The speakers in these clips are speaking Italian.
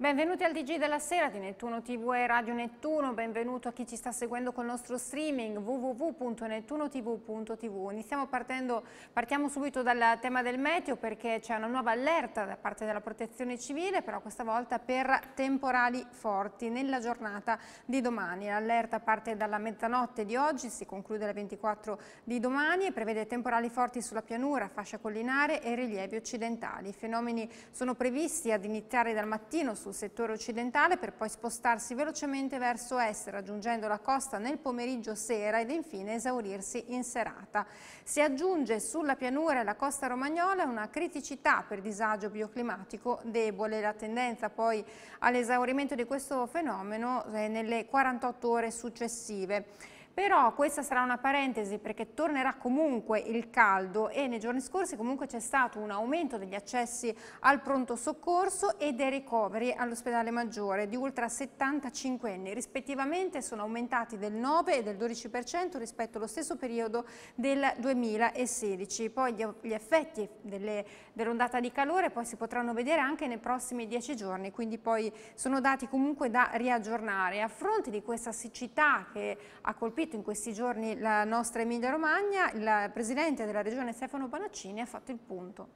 Benvenuti al DG della sera di Nettuno TV e Radio Nettuno, benvenuto a chi ci sta seguendo col nostro streaming www.nettunotv.tv. Iniziamo partendo, partiamo subito dal tema del meteo perché c'è una nuova allerta da parte della protezione civile, però questa volta per temporali forti nella giornata di domani. L'allerta parte dalla mezzanotte di oggi, si conclude alle 24 di domani e prevede temporali forti sulla pianura, fascia collinare e rilievi occidentali. I fenomeni sono previsti ad iniziare dal mattino su sul settore occidentale per poi spostarsi velocemente verso est raggiungendo la costa nel pomeriggio sera ed infine esaurirsi in serata. Si aggiunge sulla pianura e la costa romagnola una criticità per disagio bioclimatico debole, la tendenza poi all'esaurimento di questo fenomeno eh, nelle 48 ore successive però questa sarà una parentesi perché tornerà comunque il caldo e nei giorni scorsi comunque c'è stato un aumento degli accessi al pronto soccorso e dei ricoveri all'ospedale maggiore di ultra 75 anni, rispettivamente sono aumentati del 9 e del 12% rispetto allo stesso periodo del 2016. Poi gli effetti dell'ondata dell di calore poi si potranno vedere anche nei prossimi 10 giorni, quindi poi sono dati comunque da riaggiornare. A fronte di questa siccità che ha colpito seguito in questi giorni la nostra Emilia Romagna, il presidente della regione Stefano Panaccini ha fatto il punto.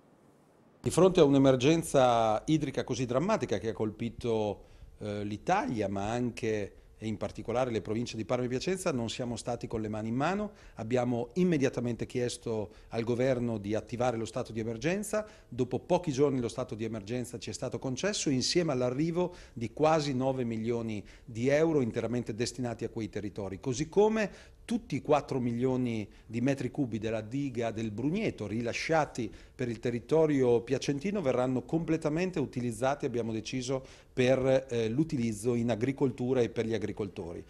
Di fronte a un'emergenza idrica così drammatica che ha colpito eh, l'Italia ma anche e in particolare le province di Parma e Piacenza, non siamo stati con le mani in mano, abbiamo immediatamente chiesto al governo di attivare lo stato di emergenza, dopo pochi giorni lo stato di emergenza ci è stato concesso insieme all'arrivo di quasi 9 milioni di euro interamente destinati a quei territori, così come tutti i 4 milioni di metri cubi della diga del Brugneto rilasciati per il territorio piacentino verranno completamente utilizzati, abbiamo deciso, per eh, l'utilizzo in agricoltura e per gli agricoltori.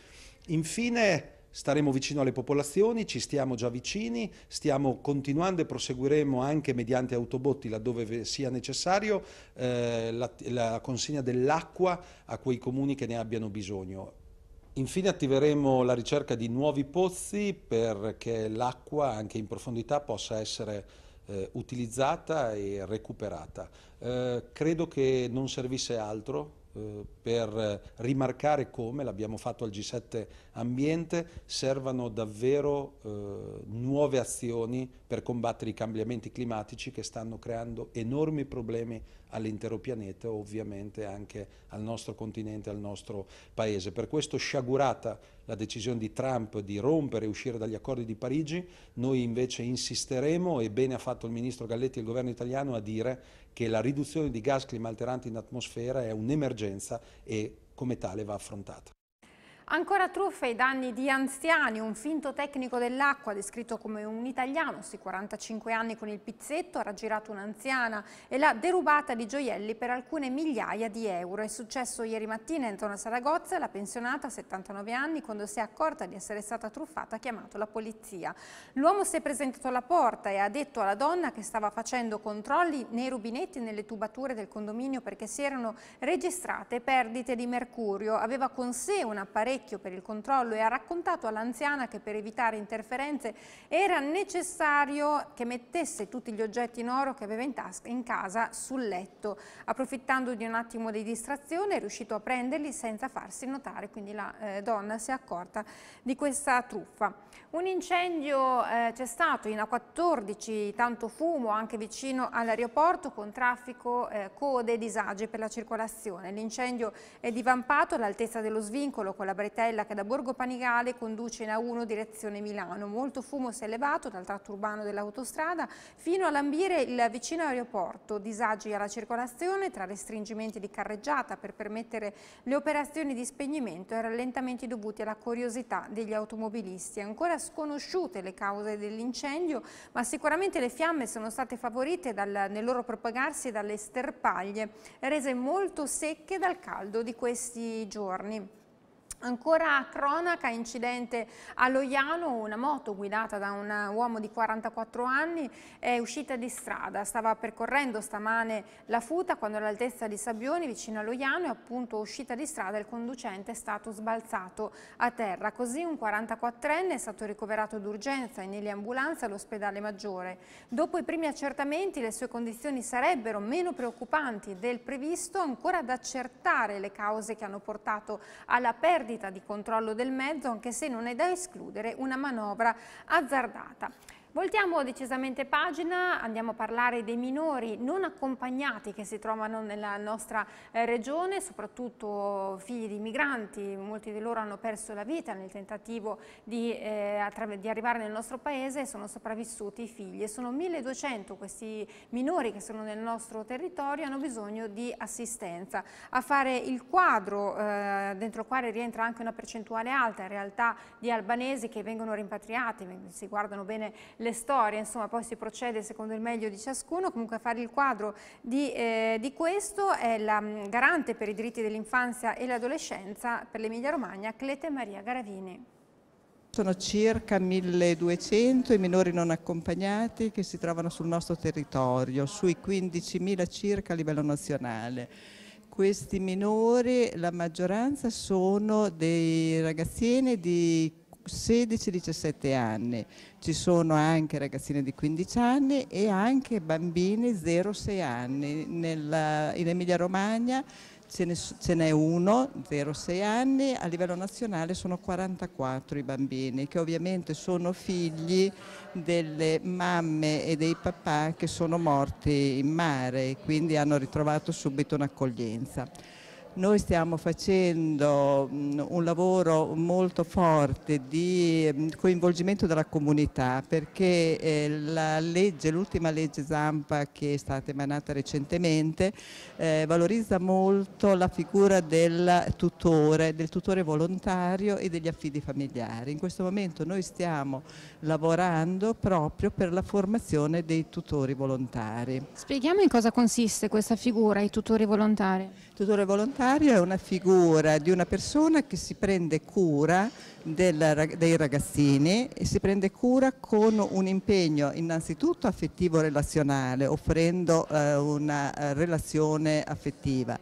Infine staremo vicino alle popolazioni, ci stiamo già vicini, stiamo continuando e proseguiremo anche mediante autobotti laddove sia necessario eh, la, la consegna dell'acqua a quei comuni che ne abbiano bisogno. Infine attiveremo la ricerca di nuovi pozzi perché l'acqua anche in profondità possa essere eh, utilizzata e recuperata. Eh, credo che non servisse altro eh, per rimarcare come, l'abbiamo fatto al G7 Ambiente, servano davvero eh, nuove azioni per combattere i cambiamenti climatici che stanno creando enormi problemi all'intero pianeta, ovviamente anche al nostro continente, al nostro paese. Per questo sciagurata la decisione di Trump di rompere e uscire dagli accordi di Parigi, noi invece insisteremo e bene ha fatto il ministro Galletti e il governo italiano a dire che la riduzione di gas climalteranti in atmosfera è un'emergenza e come tale va affrontata. Ancora truffe ai danni di anziani, un finto tecnico dell'acqua descritto come un italiano, sì 45 anni con il pizzetto, ha raggirato un'anziana e l'ha derubata di gioielli per alcune migliaia di euro. È successo ieri mattina in zona Saragozza, la pensionata, 79 anni, quando si è accorta di essere stata truffata ha chiamato la polizia. L'uomo si è presentato alla porta e ha detto alla donna che stava facendo controlli nei rubinetti e nelle tubature del condominio perché si erano registrate perdite di mercurio. Aveva con sé un apparecchio apparecchio per il controllo e ha raccontato all'anziana che per evitare interferenze era necessario che mettesse tutti gli oggetti in oro che aveva in, tasca, in casa sul letto. Approfittando di un attimo di distrazione è riuscito a prenderli senza farsi notare, quindi la eh, donna si è accorta di questa truffa. Un incendio eh, c'è stato in A14, tanto fumo anche vicino all'aeroporto con traffico, eh, code e disagi per la circolazione. L'incendio è divampato all'altezza dello svincolo con la bretella che da Borgo Panigale conduce in A1 direzione Milano. Molto fumo si è elevato dal tratto urbano dell'autostrada fino a lambire il vicino aeroporto. Disagi alla circolazione tra restringimenti di carreggiata per permettere le operazioni di spegnimento e rallentamenti dovuti alla curiosità degli automobilisti. Ancora sconosciute le cause dell'incendio, ma sicuramente le fiamme sono state favorite dal, nel loro propagarsi dalle sterpaglie, rese molto secche dal caldo di questi giorni. Ancora a cronaca, incidente a Loiano, una moto guidata da un uomo di 44 anni è uscita di strada, stava percorrendo stamane la Futa quando all'altezza di Sabbioni vicino a Loiano è appunto uscita di strada il conducente è stato sbalzato a terra, così un 44enne è stato ricoverato d'urgenza in eliambulanza all'ospedale Maggiore. Dopo i primi accertamenti le sue condizioni sarebbero meno preoccupanti del previsto, ancora ad accertare le cause che hanno portato alla perdita perdita di controllo del mezzo, anche se non è da escludere una manovra azzardata. Voltiamo decisamente pagina, andiamo a parlare dei minori non accompagnati che si trovano nella nostra eh, regione, soprattutto figli di migranti, molti di loro hanno perso la vita nel tentativo di, eh, di arrivare nel nostro paese e sono sopravvissuti i figli. sono 1200 questi minori che sono nel nostro territorio e hanno bisogno di assistenza. A fare il quadro, eh, dentro il quale rientra anche una percentuale alta in realtà di albanesi che vengono rimpatriati, si guardano bene le storie, insomma poi si procede secondo il meglio di ciascuno, comunque a fare il quadro di, eh, di questo è la mm, garante per i diritti dell'infanzia e l'adolescenza per l'Emilia Romagna, Clete Maria Garavini. Sono circa 1200 i minori non accompagnati che si trovano sul nostro territorio, sui 15.000 circa a livello nazionale. Questi minori, la maggioranza, sono dei ragazzini di 16-17 anni, ci sono anche ragazzine di 15 anni e anche bambini 0-6 anni. Nella, in Emilia Romagna ce n'è uno, 0-6 anni, a livello nazionale sono 44 i bambini che ovviamente sono figli delle mamme e dei papà che sono morti in mare e quindi hanno ritrovato subito un'accoglienza. Noi stiamo facendo mm, un lavoro molto forte di mm, coinvolgimento della comunità perché eh, la legge, l'ultima legge Zampa che è stata emanata recentemente eh, valorizza molto la figura del tutore, del tutore volontario e degli affidi familiari. In questo momento noi stiamo lavorando proprio per la formazione dei tutori volontari. Spieghiamo in cosa consiste questa figura, i tutori volontari. Tutore volontario bibliotecario è una figura di una persona che si prende cura del, dei ragazzini e si prende cura con un impegno innanzitutto affettivo-relazionale, offrendo eh, una eh, relazione affettiva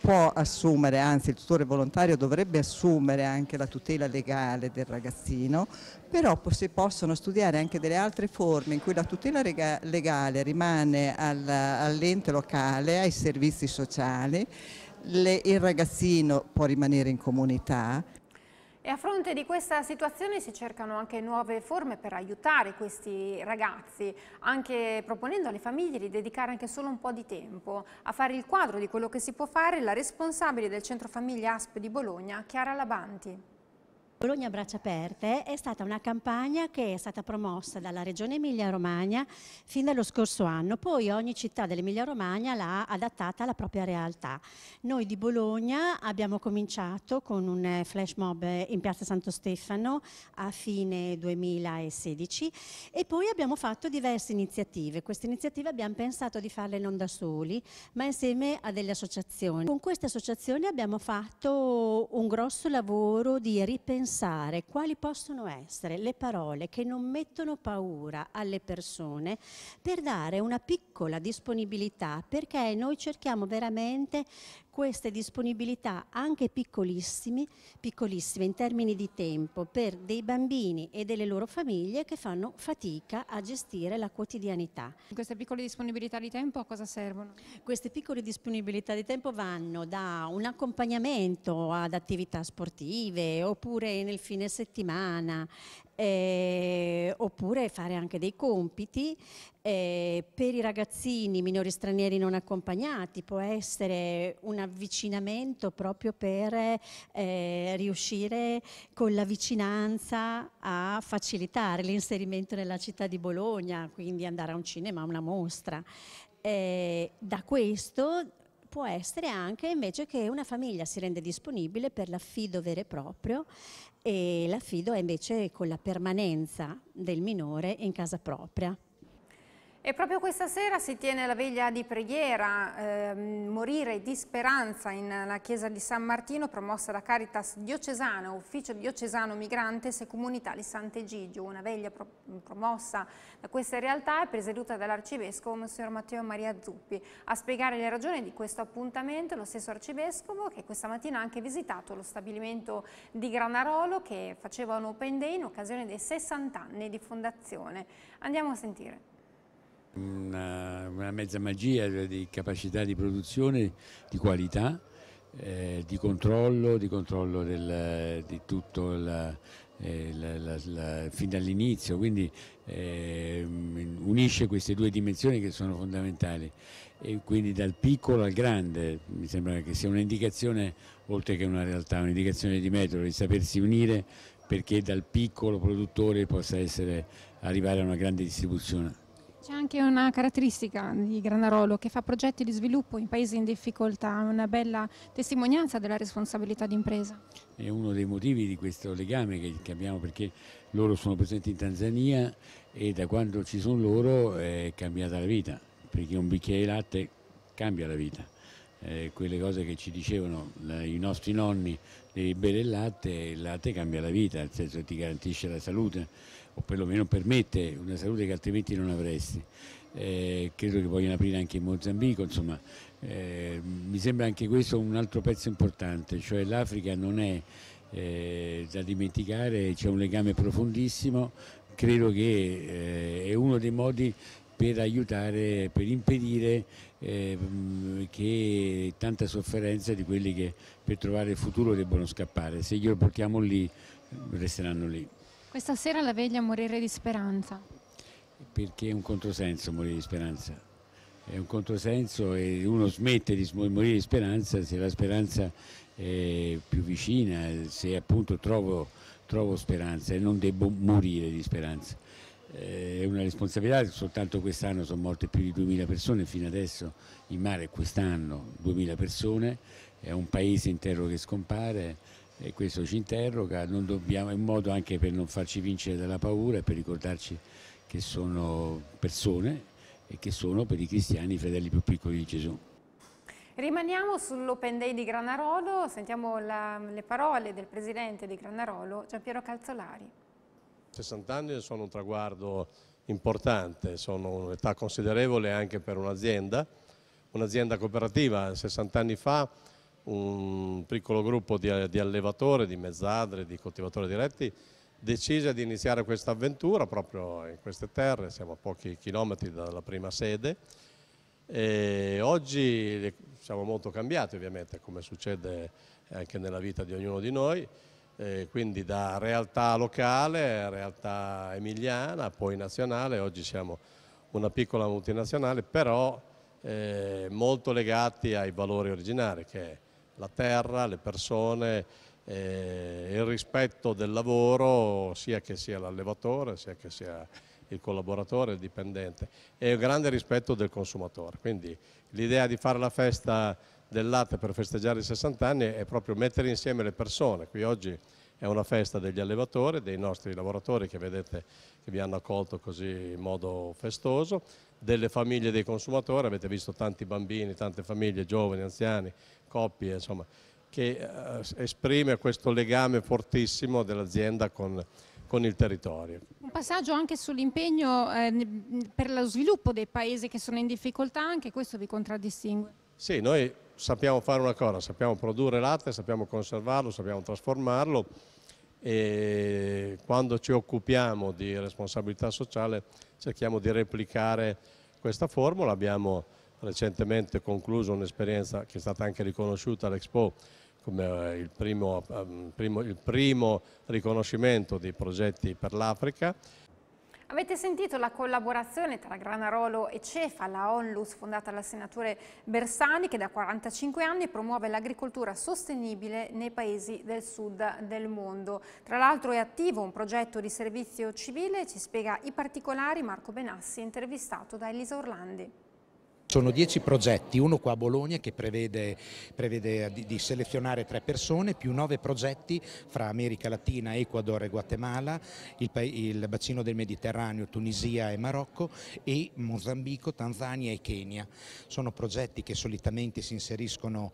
può assumere, anzi il tutore volontario dovrebbe assumere anche la tutela legale del ragazzino, però si possono studiare anche delle altre forme in cui la tutela legale rimane all'ente locale, ai servizi sociali le, il ragazzino può rimanere in comunità. E a fronte di questa situazione si cercano anche nuove forme per aiutare questi ragazzi, anche proponendo alle famiglie di dedicare anche solo un po' di tempo a fare il quadro di quello che si può fare la responsabile del centro famiglia ASP di Bologna, Chiara Labanti. Bologna braccia aperte è stata una campagna che è stata promossa dalla Regione Emilia-Romagna fin dallo scorso anno, poi ogni città dell'Emilia-Romagna l'ha adattata alla propria realtà. Noi di Bologna abbiamo cominciato con un flash mob in Piazza Santo Stefano a fine 2016 e poi abbiamo fatto diverse iniziative. Queste iniziative abbiamo pensato di farle non da soli, ma insieme a delle associazioni. Con queste associazioni abbiamo fatto un grosso lavoro di ripensamento pensare quali possono essere le parole che non mettono paura alle persone per dare una piccola disponibilità, perché noi cerchiamo veramente queste disponibilità anche piccolissime in termini di tempo per dei bambini e delle loro famiglie che fanno fatica a gestire la quotidianità. Queste piccole disponibilità di tempo a cosa servono? Queste piccole disponibilità di tempo vanno da un accompagnamento ad attività sportive oppure giorni, nel fine settimana, eh, oppure fare anche dei compiti. Eh, per i ragazzini minori stranieri non accompagnati può essere un avvicinamento proprio per eh, riuscire con la vicinanza a facilitare l'inserimento nella città di Bologna, quindi andare a un cinema, a una mostra. Eh, da questo può essere anche invece che una famiglia si rende disponibile per l'affido vero e proprio e l'affido è invece con la permanenza del minore in casa propria. E proprio questa sera si tiene la veglia di preghiera, eh, morire di speranza in la chiesa di San Martino, promossa da Caritas Diocesana, Ufficio Diocesano Migrantes e Comunità di Sant'Egidio, Una veglia pro promossa da questa realtà e presieduta dall'arcivescovo Monsignor Matteo Maria Zuppi. A spiegare le ragioni di questo appuntamento lo stesso arcivescovo che questa mattina ha anche visitato lo stabilimento di Granarolo che faceva un open day in occasione dei 60 anni di fondazione. Andiamo a sentire. Una, una mezza magia di capacità di produzione, di qualità, eh, di controllo, di controllo del, di tutto eh, la, la, la, fin dall'inizio, quindi eh, unisce queste due dimensioni che sono fondamentali, e quindi dal piccolo al grande, mi sembra che sia un'indicazione, oltre che una realtà, un'indicazione di metodo, di sapersi unire perché dal piccolo produttore possa essere, arrivare a una grande distribuzione. C'è anche una caratteristica di Granarolo che fa progetti di sviluppo in paesi in difficoltà, una bella testimonianza della responsabilità d'impresa. È uno dei motivi di questo legame che, abbiamo perché loro sono presenti in Tanzania e da quando ci sono loro eh, è cambiata la vita, perché un bicchiere di latte cambia la vita. Eh, quelle cose che ci dicevano eh, i nostri nonni devi bere il latte e il latte cambia la vita, nel senso che ti garantisce la salute o perlomeno permette una salute che altrimenti non avresti. Eh, credo che vogliano aprire anche in Mozambico, insomma eh, mi sembra anche questo un altro pezzo importante, cioè l'Africa non è eh, da dimenticare, c'è un legame profondissimo, credo che eh, è uno dei modi per aiutare, per impedire eh, che tanta sofferenza di quelli che per trovare il futuro debbono scappare. Se glielo portiamo lì, resteranno lì. Questa sera la veglia a morire di speranza? Perché è un controsenso morire di speranza. È un controsenso e uno smette di morire di speranza se la speranza è più vicina, se appunto trovo, trovo speranza e non devo morire di speranza. Eh, è una responsabilità, soltanto quest'anno sono morte più di 2000 persone, fino adesso in mare quest'anno 2000 persone, è un paese intero che scompare e questo ci interroga, non dobbiamo, è un modo anche per non farci vincere dalla paura e per ricordarci che sono persone e che sono per i cristiani i fedeli più piccoli di Gesù. Rimaniamo sull'Open Day di Granarolo, sentiamo la, le parole del presidente di Granarolo, Gian Piero Calzolari. 60 anni sono un traguardo importante, sono un'età considerevole anche per un'azienda, un'azienda cooperativa. 60 anni fa un piccolo gruppo di, allevatori, di mezzadri, di coltivatori diretti decise di iniziare questa avventura proprio in queste terre, siamo a pochi chilometri dalla prima sede. E oggi siamo molto cambiati ovviamente, come succede anche nella vita di ognuno di noi, eh, quindi da realtà locale, realtà emiliana, poi nazionale, oggi siamo una piccola multinazionale, però eh, molto legati ai valori originari che è la terra, le persone, eh, il rispetto del lavoro sia che sia l'allevatore, sia che sia il collaboratore, il dipendente e il grande rispetto del consumatore. Quindi l'idea di fare la festa del latte per festeggiare i 60 anni è proprio mettere insieme le persone. Qui oggi è una festa degli allevatori, dei nostri lavoratori che vedete che vi hanno accolto così in modo festoso, delle famiglie dei consumatori, avete visto tanti bambini, tante famiglie, giovani, anziani, coppie, insomma, che eh, esprime questo legame fortissimo dell'azienda con, con il territorio. Un passaggio anche sull'impegno eh, per lo sviluppo dei paesi che sono in difficoltà, anche questo vi contraddistingue. Sì, noi sappiamo fare una cosa, sappiamo produrre latte, sappiamo conservarlo, sappiamo trasformarlo e quando ci occupiamo di responsabilità sociale cerchiamo di replicare questa formula. Abbiamo recentemente concluso un'esperienza che è stata anche riconosciuta all'Expo come eh, il ehm, primo, il primo riconoscimento di progetti per l'Africa Avete sentito la collaborazione tra Granarolo e Cefa, la Onlus fondata dal senatore Bersani che da 45 anni promuove l'agricoltura sostenibile nei paesi del sud del mondo. Tra l'altro è attivo un progetto di servizio civile, ci spiega i particolari Marco Benassi intervistato da Elisa Orlandi. Sono dieci progetti, uno qua a Bologna che prevede, prevede di, di, selezionare tre persone, più nove progetti fra America Latina, Ecuador e Guatemala, il, il bacino del Mediterraneo, Tunisia e Marocco e Mozambico, Tanzania e Kenya. Sono progetti che solitamente si inseriscono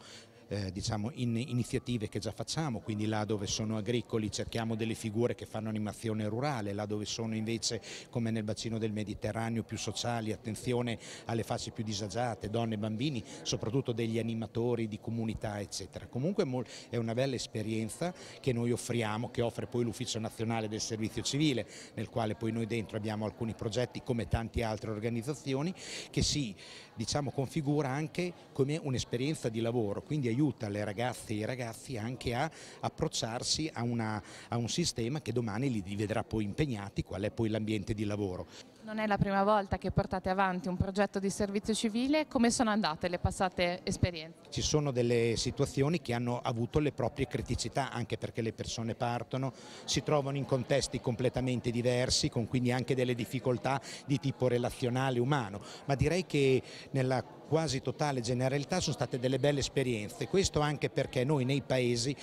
eh, diciamo in iniziative che già facciamo, quindi là dove sono agricoli cerchiamo delle figure che fanno animazione rurale, là dove sono invece come nel bacino del Mediterraneo più sociali, attenzione alle fasce più disagiate, donne e bambini, soprattutto degli animatori di comunità eccetera. Comunque è una bella esperienza che noi offriamo, che offre poi l'Ufficio Nazionale del Servizio Civile, nel quale poi noi dentro abbiamo alcuni progetti come tante altre organizzazioni che si diciamo, configura anche come un'esperienza di lavoro, quindi aiuta le ragazze e i ragazzi anche a approcciarsi a, una, a un sistema che domani li vedrà poi impegnati, qual è poi l'ambiente di lavoro. Non è la prima volta che portate avanti un progetto di servizio civile, come sono andate le passate esperienze? Ci sono delle situazioni che hanno avuto le proprie criticità, anche perché le persone partono, si trovano in contesti completamente diversi, con quindi anche delle difficoltà di tipo relazionale, umano, ma direi che nella quasi totale generalità sono state delle belle esperienze, questo anche perché noi nei paesi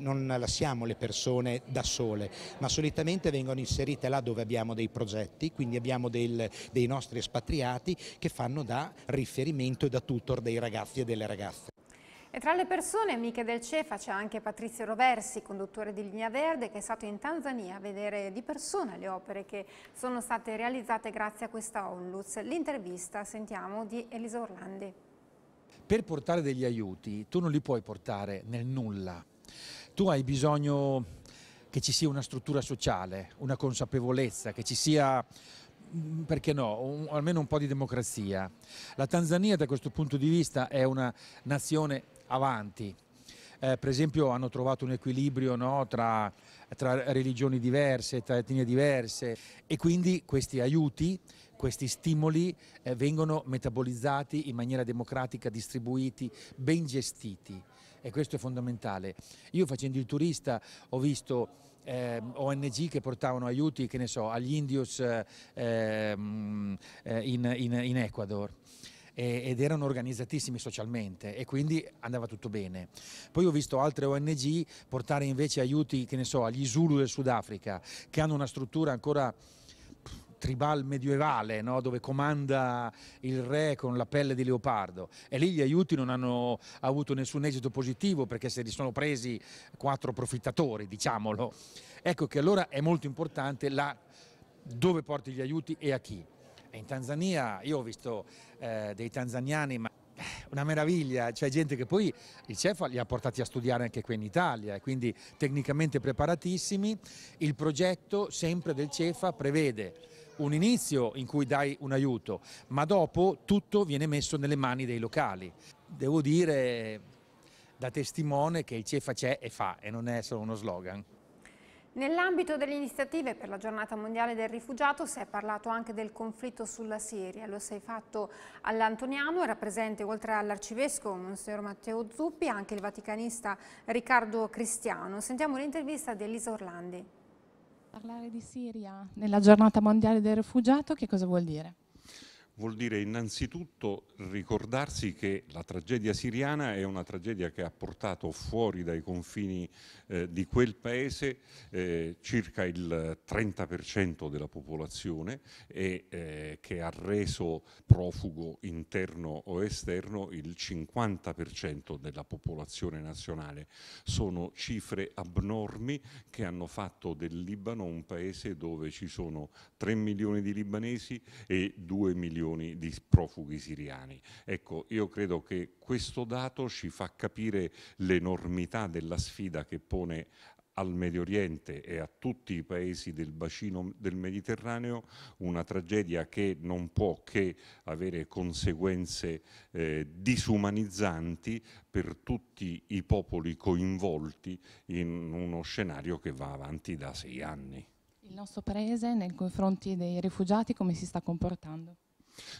non lasciamo le persone da sole, ma solitamente vengono inserite là dove abbiamo dei progetti, quindi abbiamo del, dei nostri espatriati che fanno da riferimento e da tutor dei ragazzi e delle ragazze. E tra le persone amiche del CEFA c'è anche Patrizio Roversi, conduttore di Linea Verde, che è stato in Tanzania a vedere di persona le opere che sono state realizzate grazie a questa Onlus. L'intervista, sentiamo, di Elisa Orlandi. Per portare degli aiuti tu non li puoi portare nel nulla. Tu hai bisogno che ci sia una struttura sociale, una consapevolezza, che ci sia mm, perché no, un, almeno un po' di democrazia. La Tanzania da questo punto di vista è una nazione avanti. Eh, per esempio hanno trovato un equilibrio no, tra, tra, religioni diverse, tra etnie diverse e quindi questi aiuti, questi stimoli eh, vengono metabolizzati in maniera democratica, distribuiti, ben gestiti e questo è fondamentale. Io facendo il turista ho visto eh, ONG che portavano aiuti, che ne so, agli indios eh, ehm, eh, in, in, in Ecuador ed erano organizzatissimi socialmente e quindi andava tutto bene. Poi ho visto altre ONG portare invece aiuti, che ne so, agli Zulu del Sudafrica, che hanno una struttura ancora tribal medievale, no? dove comanda il re con la pelle di leopardo. E lì gli aiuti non hanno avuto nessun esito positivo perché se li sono presi quattro profittatori, diciamolo. Ecco che allora è molto importante la... dove porti gli aiuti e a chi. In Tanzania io ho visto eh, dei tanzaniani, ma eh, una meraviglia, c'è gente che poi il CEF li ha portati a studiare anche qui in Italia, eh, quindi tecnicamente preparatissimi. Il progetto sempre del CEFA prevede un inizio in cui dai un aiuto, ma dopo tutto viene messo nelle mani dei locali. Devo dire da testimone che il CEFA c'è e fa e non è solo uno slogan. Nell'ambito delle iniziative per la giornata mondiale del rifugiato si è parlato anche del conflitto sulla Siria, lo sei fatto all'Antoniano, era presente oltre all'arcivescovo Monsignor Matteo Zuppi anche il vaticanista Riccardo Cristiano. Sentiamo l'intervista di Elisa Orlandi. Parlare di Siria nella giornata mondiale del rifugiato che cosa vuol dire? vuol dire innanzitutto ricordarsi che la tragedia siriana è una tragedia che ha portato fuori dai confini eh, di quel paese eh, circa il 30% della popolazione e eh, che ha reso profugo interno o esterno il 50% della popolazione nazionale. Sono cifre abnormi che hanno fatto del Libano un paese dove ci sono 3 milioni di libanesi e 2 milioni milioni di profughi siriani. Ecco, io credo che questo dato ci fa capire l'enormità della sfida che pone al Medio Oriente e a tutti i paesi del bacino del Mediterraneo una tragedia che non può che avere conseguenze eh, disumanizzanti per tutti i popoli coinvolti in uno scenario che va avanti da sei anni. Il nostro Paese nei confronti dei rifugiati come si sta comportando?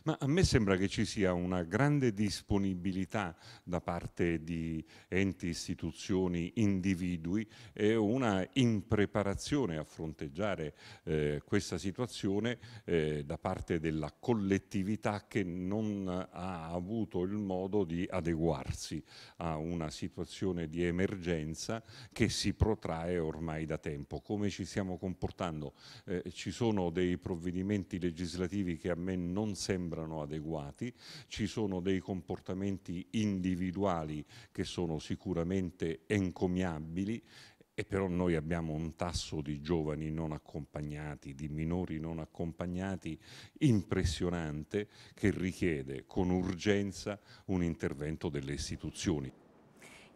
Ma a me sembra che ci sia una grande disponibilità da parte di enti, istituzioni, individui e una impreparazione a fronteggiare eh, questa situazione eh, da parte della collettività che non ha avuto il modo di adeguarsi a una situazione di emergenza che si protrae ormai da tempo. Come ci stiamo comportando? Eh, ci sono dei provvedimenti legislativi che a me non sembrano adeguati, ci sono dei comportamenti individuali che sono sicuramente encomiabili e però noi abbiamo un tasso di giovani non accompagnati, di minori non accompagnati impressionante che richiede con urgenza un intervento delle istituzioni.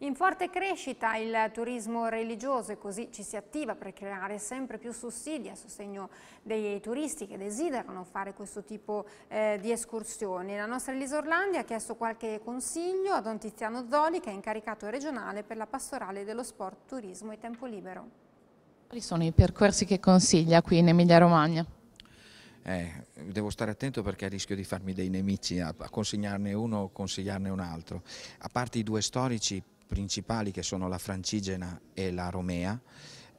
In forte crescita il turismo religioso e così ci si attiva per creare sempre più sussidi a sostegno dei turisti che desiderano fare questo tipo eh, di escursioni. La nostra Elisa Orlandi ha chiesto qualche consiglio a Don Tiziano Zoli che è incaricato regionale per la pastorale dello sport, turismo e tempo libero. Quali sono i percorsi che consiglia qui in Emilia Romagna? Eh, devo stare attento perché rischio di farmi dei nemici a, consegnarne uno o consigliarne un altro. A parte i due storici, principali che sono la francigena e la romea.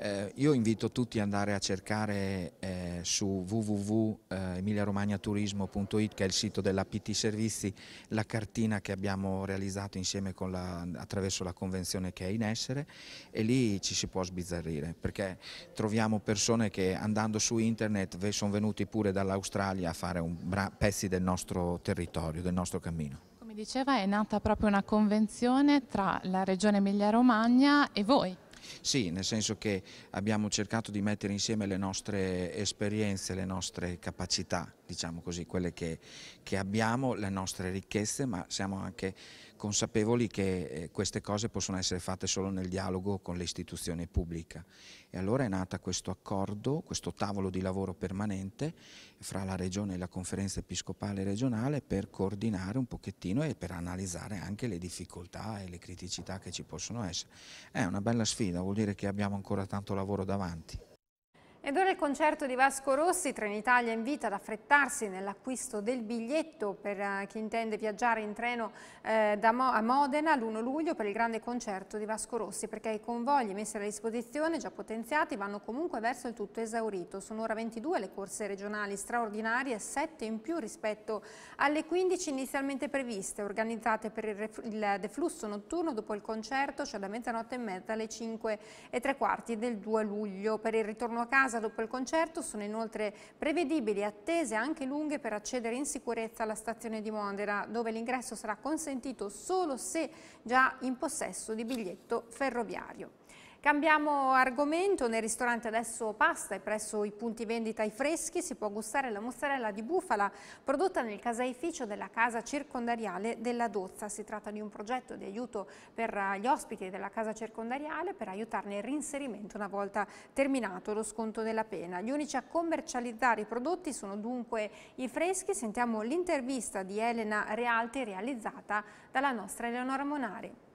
Eh, io invito tutti ad andare a cercare eh, su www.emiliaromagnaturismo.it eh, che è il sito dell'APT Servizi la cartina che abbiamo realizzato insieme la, attraverso la convenzione che è in essere e lì ci si può sbizzarrire perché troviamo persone che andando su internet sono venuti pure dall'Australia a fare un, pezzi del nostro territorio, del nostro cammino diceva è nata proprio una convenzione tra la Regione Emilia-Romagna e voi. Sì, nel senso che abbiamo cercato di mettere insieme le nostre esperienze, le nostre capacità diciamo così, quelle che, che, abbiamo, le nostre ricchezze, ma siamo anche consapevoli che eh, queste cose possono essere fatte solo nel dialogo con l'istituzione pubblica. E allora è nata questo accordo, questo tavolo di lavoro permanente fra la Regione e la Conferenza Episcopale Regionale per coordinare un pochettino e per analizzare anche le difficoltà e le criticità che ci possono essere. È una bella sfida, vuol dire che abbiamo ancora tanto lavoro davanti. Ed ora il concerto di Vasco Rossi, Trenitalia invita ad affrettarsi nell'acquisto del biglietto per eh, chi intende viaggiare in treno eh, Mo a Modena l'1 luglio per il grande concerto di Vasco Rossi perché i convogli messi a disposizione, già potenziati, vanno comunque verso il tutto esaurito. Sono ora 22 le corse regionali straordinarie, 7 in più rispetto alle 15 inizialmente previste, organizzate per il, il deflusso notturno dopo il concerto, cioè da mezzanotte e mezza alle 5 e tre quarti del 2 luglio. Per il ritorno a casa casa dopo il concerto sono inoltre prevedibili attese anche lunghe per accedere in sicurezza alla stazione di Mondera, dove l'ingresso sarà consentito solo se già in possesso di biglietto ferroviario. Cambiamo argomento, nel ristorante adesso pasta e presso i punti vendita ai freschi si può gustare la mozzarella di bufala prodotta nel caseificio della casa circondariale della Dozza. Si tratta di un progetto di aiuto per eh, gli ospiti della casa circondariale per aiutarne il reinserimento una volta terminato lo sconto della pena. Gli unici a commercializzare i prodotti sono dunque i freschi. Sentiamo l'intervista di Elena Realti realizzata dalla nostra Eleonora Monari.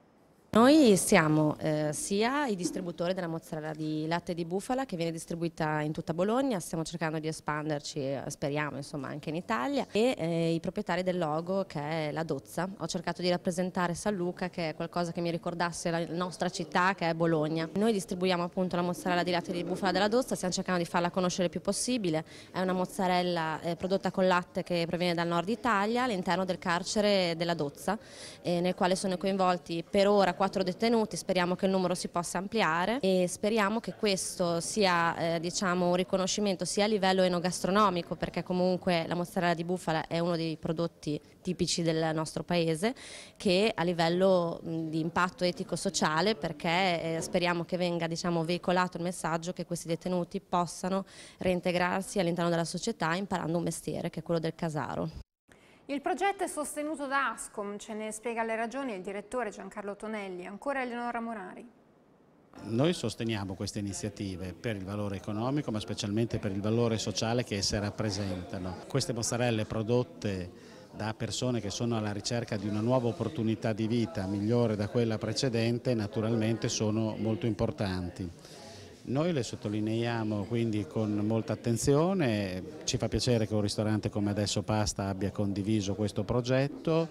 Noi siamo eh, sia i distributori della mozzarella di latte di bufala che viene distribuita in tutta Bologna, stiamo cercando di espanderci, eh, speriamo insomma anche in Italia, e eh, i proprietari del logo che è la Dozza. Ho cercato di rappresentare San Luca che è qualcosa che mi ricordasse la nostra città che è Bologna. Noi distribuiamo appunto la mozzarella di latte di bufala della Dozza, stiamo cercando di farla conoscere il più possibile, è una mozzarella eh, prodotta con latte che proviene dal nord Italia all'interno del carcere della Dozza, eh, nel quale sono coinvolti per ora 4 detenuti, speriamo che il numero si possa ampliare e speriamo che questo sia eh, diciamo, un riconoscimento sia a livello enogastronomico perché comunque la mozzarella di bufala è uno dei prodotti tipici del nostro paese che a livello di impatto etico-sociale perché eh, speriamo che venga diciamo, veicolato il messaggio che questi detenuti possano reintegrarsi all'interno della società imparando un mestiere che è quello del casaro. Il progetto è sostenuto da Ascom, ce ne spiega le ragioni il direttore Giancarlo Tonelli, ancora Eleonora Morari. Noi sosteniamo queste iniziative per il valore economico ma specialmente per il valore sociale che esse rappresentano. Queste mozzarelle prodotte da persone che sono alla ricerca di una nuova opportunità di vita migliore da quella precedente naturalmente sono molto importanti. Noi le sottolineiamo quindi con molta attenzione, ci fa piacere che un ristorante come Adesso Pasta abbia condiviso questo progetto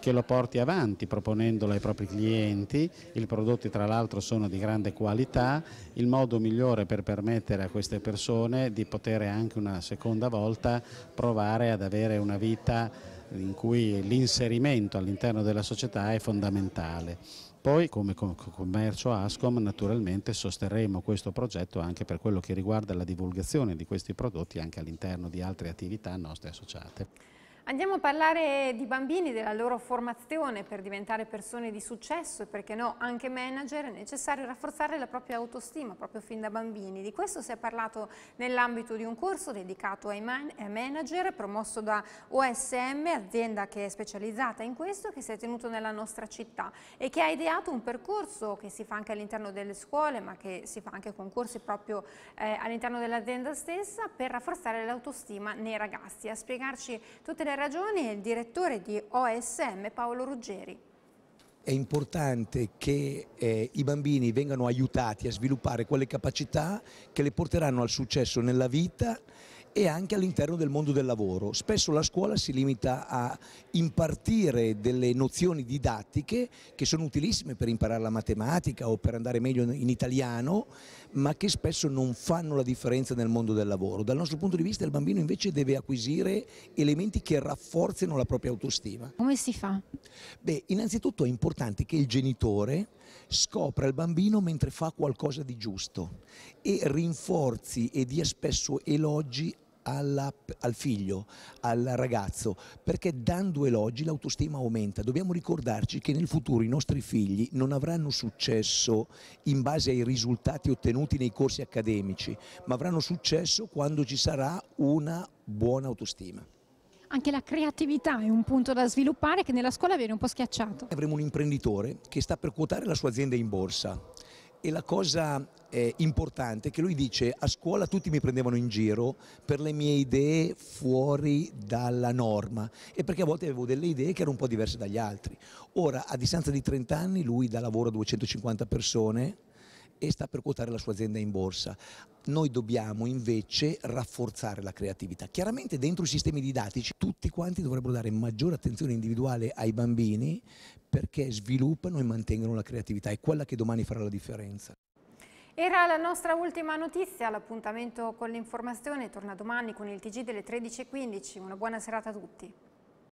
che lo porti avanti proponendolo ai propri clienti, i prodotti tra l'altro sono di grande qualità, il modo migliore per permettere a queste persone di poter anche una seconda volta provare ad avere una vita in cui l'inserimento all'interno della società è fondamentale. Poi come commercio Ascom naturalmente sosterremo questo progetto anche per quello che riguarda la divulgazione di questi prodotti anche all'interno di altre attività nostre associate. Andiamo a parlare di bambini, della loro formazione per diventare persone di successo e perché no anche manager, è necessario rafforzare la propria autostima proprio fin da bambini. Di questo si è parlato nell'ambito di un corso dedicato ai, man manager promosso da OSM, azienda che è specializzata in questo che si è tenuto nella nostra città e che ha ideato un percorso che si fa anche all'interno delle scuole ma che si fa anche con corsi proprio eh, all'interno dell'azienda stessa per rafforzare l'autostima nei ragazzi. A spiegarci tutte le ragioni è il direttore di OSM Paolo Ruggeri. È importante che eh, i bambini vengano aiutati a sviluppare quelle capacità che le porteranno al successo nella vita e anche all'interno del mondo del lavoro. Spesso la scuola si limita a impartire delle nozioni didattiche che sono utilissime per imparare la matematica o per andare meglio in italiano, ma che spesso non fanno la differenza nel mondo del lavoro. Dal nostro punto di vista il bambino invece deve acquisire elementi che rafforzino la propria autostima. Come si fa? Beh, innanzitutto è importante che il genitore scopra il bambino mentre fa qualcosa di giusto e rinforzi e dia spesso elogi alla, al figlio, al ragazzo, perché dando elogi l'autostima aumenta. Dobbiamo ricordarci che nel futuro i nostri figli non avranno successo in base ai risultati ottenuti nei corsi accademici, ma avranno successo quando ci sarà una buona autostima anche la creatività è un punto da sviluppare che nella scuola viene un po' schiacciato. Avremo un imprenditore che sta per quotare la sua azienda in borsa e la cosa eh, importante è che lui dice a scuola tutti mi prendevano in giro per le mie idee fuori dalla norma e perché a volte avevo delle idee che erano un po' diverse dagli altri. Ora, a distanza di 30 anni, lui dà lavoro a 250 persone, e sta per quotare la sua azienda in borsa. Noi dobbiamo invece rafforzare la creatività. Chiaramente dentro i sistemi didattici tutti quanti dovrebbero dare maggiore attenzione individuale ai bambini perché sviluppano e mantengono la creatività, è quella che domani farà la differenza. Era la nostra ultima notizia, l'appuntamento con l'informazione torna domani con il TG delle 13.15. Una buona serata a tutti.